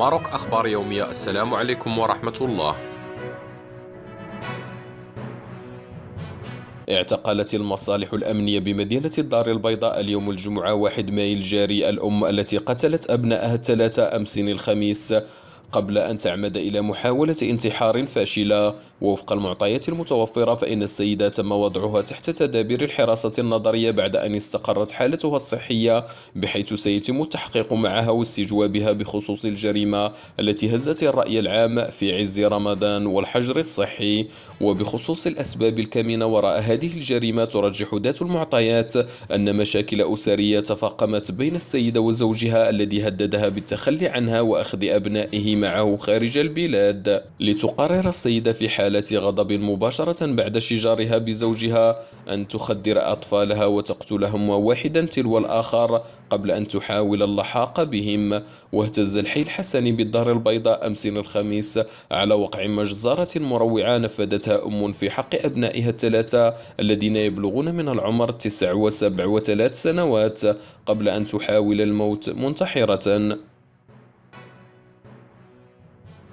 ماروك أخبار يومية السلام عليكم ورحمة الله اعتقلت المصالح الأمنية بمدينة الدار البيضاء اليوم الجمعة 1 ماي الجاري الأم التي قتلت أبنائها الثلاثة أمس الخميس قبل أن تعمد إلى محاولة انتحار فاشلة ووفق المعطيات المتوفرة فإن السيدة تم وضعها تحت تدابير الحراسة النظرية بعد أن استقرت حالتها الصحية بحيث سيتم التحقيق معها واستجوابها بخصوص الجريمة التي هزت الرأي العام في عز رمضان والحجر الصحي وبخصوص الأسباب الكامنة وراء هذه الجريمة ترجح ذات المعطيات أن مشاكل أسرية تفاقمت بين السيدة وزوجها الذي هددها بالتخلي عنها وأخذ أبنائهم معه خارج البلاد لتقرر السيدة في حالة غضب مباشرة بعد شجارها بزوجها أن تخدر أطفالها وتقتلهم واحدا تلو الآخر قبل أن تحاول اللحاق بهم واهتز الحي الحسني بالدار البيضاء أمس الخميس على وقع مجزرة مروعة نفذتها أم في حق أبنائها الثلاثة الذين يبلغون من العمر تسع وسبع وثلاث سنوات قبل أن تحاول الموت منتحرة